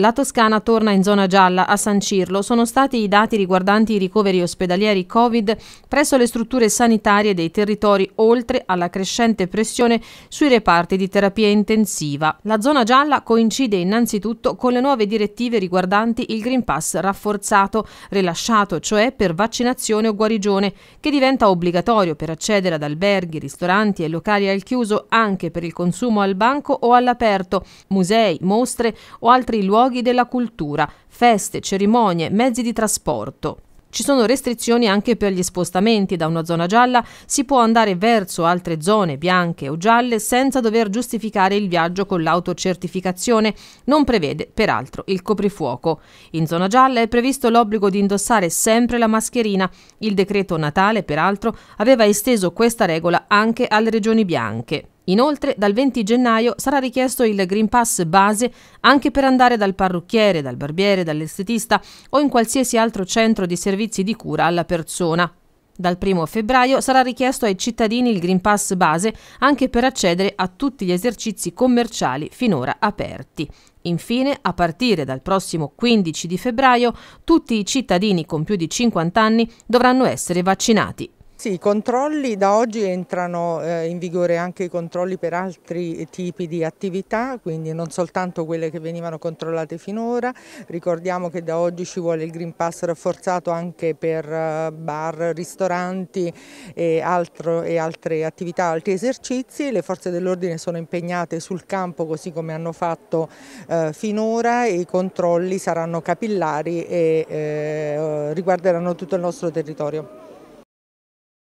La Toscana torna in zona gialla a San Cirlo. Sono stati i dati riguardanti i ricoveri ospedalieri Covid presso le strutture sanitarie dei territori, oltre alla crescente pressione sui reparti di terapia intensiva. La zona gialla coincide innanzitutto con le nuove direttive riguardanti il Green Pass rafforzato, rilasciato cioè per vaccinazione o guarigione, che diventa obbligatorio per accedere ad alberghi, ristoranti e locali al chiuso anche per il consumo al banco o all'aperto, musei, mostre o altri luoghi luoghi della cultura, feste, cerimonie, mezzi di trasporto. Ci sono restrizioni anche per gli spostamenti da una zona gialla, si può andare verso altre zone bianche o gialle senza dover giustificare il viaggio con l'autocertificazione, non prevede peraltro il coprifuoco. In zona gialla è previsto l'obbligo di indossare sempre la mascherina, il decreto Natale peraltro aveva esteso questa regola anche alle regioni bianche. Inoltre, dal 20 gennaio sarà richiesto il Green Pass base anche per andare dal parrucchiere, dal barbiere, dall'estetista o in qualsiasi altro centro di servizi di cura alla persona. Dal 1 febbraio sarà richiesto ai cittadini il Green Pass base anche per accedere a tutti gli esercizi commerciali finora aperti. Infine, a partire dal prossimo 15 di febbraio, tutti i cittadini con più di 50 anni dovranno essere vaccinati. Sì, i controlli da oggi entrano eh, in vigore anche i controlli per altri tipi di attività, quindi non soltanto quelle che venivano controllate finora. Ricordiamo che da oggi ci vuole il Green Pass rafforzato anche per eh, bar, ristoranti e, altro, e altre attività, altri esercizi. Le forze dell'ordine sono impegnate sul campo così come hanno fatto eh, finora e i controlli saranno capillari e riguarderanno tutto il nostro territorio.